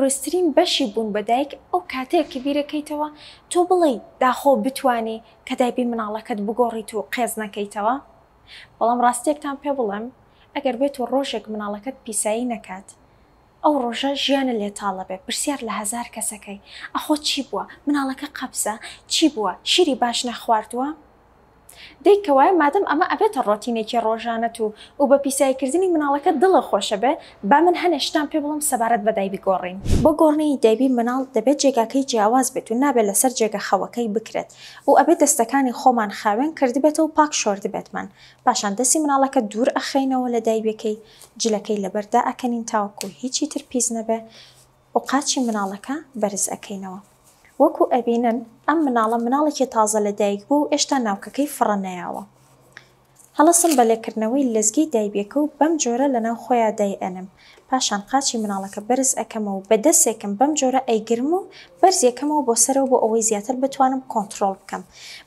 پرسترین بەشی بوون بەدایک ئەو کاتەیەکی بیرەکەیتەوە تۆ بڵێ داخۆ بتوانێ کە دایبی مناڵەکەت بگۆڕیت و قێز نەکەیتەوە بەڵام ڕاستێکتان پێ بڵێم ئەگەر بێت و ڕۆژێک مناڵەکەت پیسایی نەکات ئەو ڕۆژە ژیانە لێتاڵە بێ پرسیار لە هزار کەسەکەی ئەخۆ چی بووە مناڵەکە قەبسە چی بووە شیری باش نەخواردووە؟ دەیکەوای مادەم ئەمە ئەبێتە ڕۆتینێکی ڕۆژانەت و و بە پیسایکردنی مناڵەکە دڵە خۆشە بێ با من هەنێشتان پێ بڵم سەبارەت بە دایبی گۆڕین بۆ گۆڕنی دایبی مناڵ دەبێت جێگاکەی جیاواز بێت و نابێت لەسەر جێگە خەوەکەی بکرێت و ئەبێت دەستەکانی خۆمان خاوێن کردبێتە و پاک شۆرد بێتمان پاشان دەستی مناڵەکە دوور ئەخینەوە لە دایبەکەی جلەکەی لەبەردا ئەکەنین تاوەکو هیچی تر پیس نەبێ و قاچی مناڵەکە بەرز ئەەکەینەوە وەکو ئەبینن ئەم مناڵە مناڵێکی تازە لە دایک بوو ئێشتا ناوکەکەی فڕەنەیاوە. هەڵسم بە لێکردنەوەی لەزگی دایبێکە و بەم جۆرە لەناو خۆیان دای ئەنم پاشان قاچی مناڵەکە بەرز ئەەکەمەوە بە دەستێکم بەم جۆرە ئەیگرم و بەرزیەکەمەوە بۆ سەرەوە بۆ ئەوەی زیاتر بتوانم کۆنتترۆل بکەم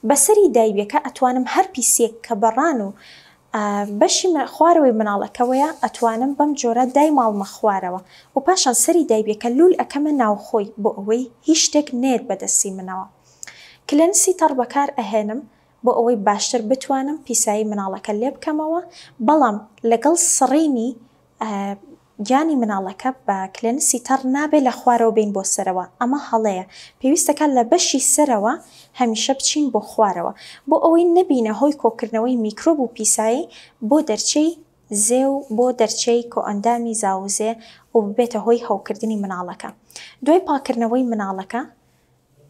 بەسەری دایبەکە ئەتوانم هەر پیسێک کە بەڕان و بەشی خوارەوەی مناڵەکەوەیە ئەتوانم بەم جۆرە دای ماڵمە خوارەوە و پاشان سەری دایبیەکە لول ئەەکەمە ناوخۆی بۆ ئەوەی هیچ شتێک نێت بەدەستی منەوە کلەنسی تەڕ بەکار ئەهێنم بۆ ئەوەی باشتر بتوانم پیسایی مناڵەکە لێ بکەمەوە بەڵام لەگەڵ سڕینی گیانی مناڵەکە بە کلێنسی تەڕ نابێ لە خوارەوە بین بۆ سەرەوە ئەمە هەڵەیە پێویستەکە لە بەشی سەرەوە هەمیشە بچین بۆ خوارەوە بۆ ئەوەی نبینە هۆی کۆکردنەوەی میکرۆب و پیسایی بۆ دەرچەی زێ و بۆ دەرچەی کۆئەندامی زاوزێ و ببێتە هۆی هەوکردنی مناڵەکە دوای پاکردنەوەی مناڵەکە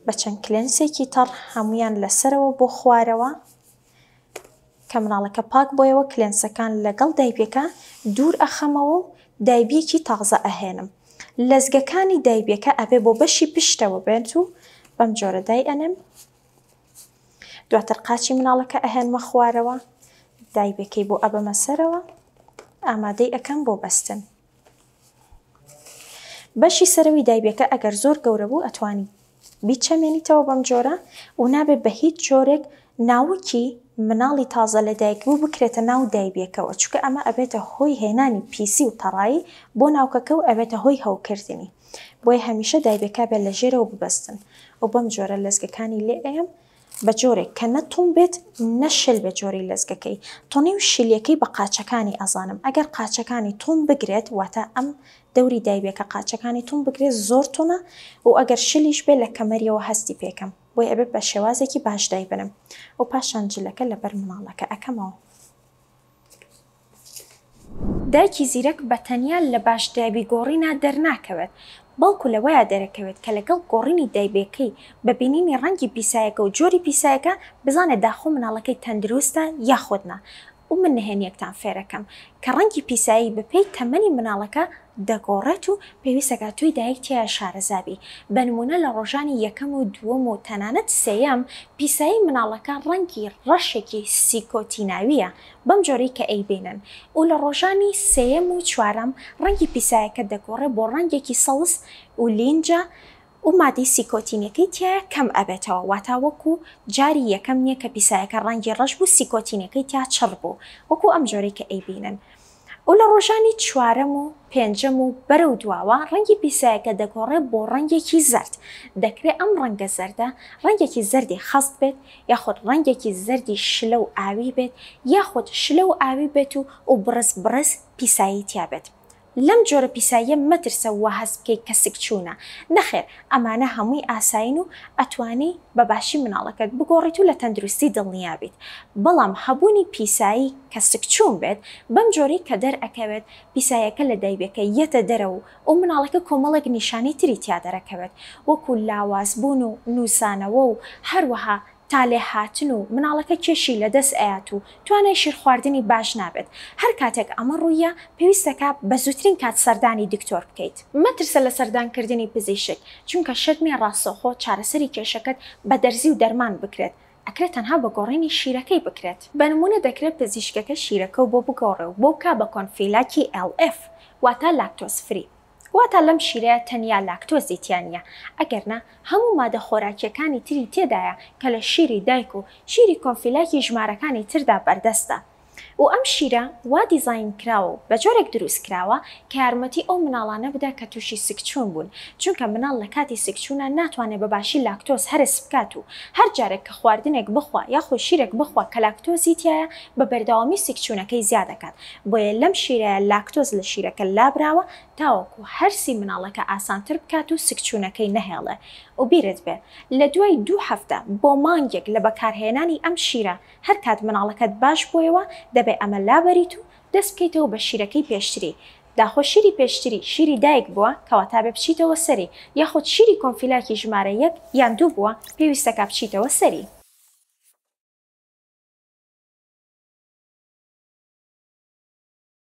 بە چەند کلێنسێکی تەڕ هەمویان لەسەرەوە بۆ خوارەوە کە مناڵەکە پاک بۆیەوە کلێنسەکان لەگەڵ دایبەکە دوور ئەخەمەوە و دایبیەکی تازە ئەهێنم لەزگەکانی دایبەکە ئەبێ بۆ بەشی پشتەوە بێت و بەم جۆرە دای ئەنم دواتر قاچی مناڵەکە ئەهێنمە خوارەوە دایبەکەی بۆ ئەبەمە سەرەوە ئامادەی ئەەکەم بۆ بەستن بەشی سەروی دایبەکە ئەگەر زۆر گەورە بوو ئەتوانی بیچەمێنیتەوە بەم جۆرە و نابێت بە هیچ جۆرێک ناوکی مناڵی تازە لە دایکبوو بکرێتە ناو دایبیەکەەوە چکە ئەمە ئەبێتە هۆی هێنانی پیسی و تەڕایی بۆ ناوکەکە و ئەبێتە هۆی هەوکردنی بۆی هەمیشە دایبەکە بێت لە ژێرەوە ببەستن و بەم جۆرە لەزگەکانی لێ ئەم بە جۆرێک کە نەتون بێت نەشل بە جۆری لەزگەکەی تۆنی و شلیەکەی بە قاچەکانی ئازانم ئەگەر قاچەکانی تۆم بگرێت واتە ئەم دەوری دایبێکە قاچەکانی تۆم بگرێت زۆر تۆنە و ئەگەر شلیش بێت لە کەمەریەوە هەستی پێکەم بۆی ئەبێت بە شێوازێکی باش دای بنم و پاشانجلەکە لەبەر مناڵەکە ئەەکەمەوە. دایکی زیرەک بە تەنیا لە باش دابی گۆڕینا دەرناکەوێت بەڵکو لەوەیە دەرەکەوێت کە لەگەڵ گۆڕینی دایبێکەی بەبینینی ڕەنگی پیسایەکە و جۆری پیسایەکە بزانێت داخۆ مناڵەکەی تەندروستە یاخۆتنا و من نهێن یەکتان فێرەکەم کە ڕەنگی پیسایی بەپی تەمەنی مناڵەکە دەگۆڕێت و پێویستەکە توی دایک تیا شارەزابی بنمونە لە ڕۆژانی یەکەم و دووەم و تەنانەت سەیەم پیسایی مناڵەکە ڕەنگی ڕەشێکی سیکۆتیناویە بەم جۆری کە ئەیبێنن و لە ڕۆژانی سەیەم و چوارم ڕەنگی پیسایەکە دەگۆڕێ بۆ ڕەنگێکی سەڵس و لینجە و و مادەی سیکۆتینەکەی تیا کەم ئەبێتەوە واتە وەکو جاری یەکەم نییە کە پیسایەکە ڕەنگی ڕەش بوو سیکۆتینەکەی تیا چڕ بوو وەکو ئەم جۆرەی کە ئەیبینن. ئەو لە ڕۆژانی چوارەم و پێنجەم و بەرە و دواوە ڕەنگی پیسایەکە دەگۆڕێ بۆ ڕەنگێکی زرد دەکرێت ئەم ڕەنگە زەردە ڕەنگێکی زەردی خەست بێت یاخود ڕەنگێکی زەردی شلە و ئاوی بێت یاخود شلە و ئاوی بێت و و برس برس پیسایی تیا بێت. لەم جۆرە پیساییە مەترسە وە هەست بکەیت کەسک چوونە نەخێر ئەمانە هەمووی ئاساین و ئەتوانی بەباشی مناڵەکەت بگۆڕیت و لە تەندروستی دڵنیا بیت بەڵام هەبوونی پیسایی کەسک چوون بێت بەم جۆری کە دەرەکەوێت پیسایەکە لە دایبەکە یەتە دەرەوە و مناڵەکە کۆمەڵێک نیشانی تریتیا دەرەکەوێت وەکو لاواز بوون و نووسانەوە و هەروەها تا لێ هاتن و مناڵەکە کێشی لەدەست ئەیات و توانای شیرخواردنی باش نابێت هەر کاتێک ئەمە ڕوویە پێویستەکە بە زووترین کات سەردانی دکتۆر بکەیت مەترسە لە سەردانکردنی پزیشک چونکە شەرمی ڕاستەخۆ چارەسەری کێشەکەت بە دەرزی و دەرمان بکرێت ئەکرێت تەنها بە گۆڕینی شیرەکەی بکرێت بەنمونە دەکرێت پزیشکەکە شیرەکە و بۆ بگۆڕێ و بۆ کا بە کۆنفیلاکی LF واتە لاکتۆسفری واتە لەم شیرە تەنیا لاکتۆزیتیانە ئەگەرنا هەموو مادە خۆراکیەکانی تری تێدایە کە لە شیری دایک و شیری کۆنفیلاکی ژمارەکانی تردا بەردەستە. و ئەم شیرە وا دیزین کراوە بە جۆرێک دروست کراوە کە یارمەتی ئەو مناڵانە بدا کە تووشی سکچون بوون چونکە مناڵ لە کاتی سکچونە ناتوانێت بە باشی لاکتۆس هەرس بکات و هەر جارێک کە خواردنێک بخوا یاخۆ شیرێک بخوا کە لاکتۆزی تایە بە بەرداوامی سکچونەکەی زیاد دەکات بۆیە لەم شیرەیە لاکتۆز لە شیرەکە لابراوە تاوەکو هەرسی مناڵەکە ئاسانتر بکات و سکچونەکەی نەهێڵێ و بیرت بێ لە دوای دوو هەفتە بۆ مانگێک لە بەکارهێنانی ئەم شیرە هەر کات مناڵەکەت باش بووەوە دە دەبێ ئەمە لابەریت و دەست بکەیتەوە بە شیرەکەی پێشتری داخۆ شیری پێشتری شیری دایک بووە کەوا تا بێ بچیتەوە سەری یاخود شیری کۆنفیلاکی ژمارە یەک یان دوو بووە پێویستە کا بچیتەوە سەری.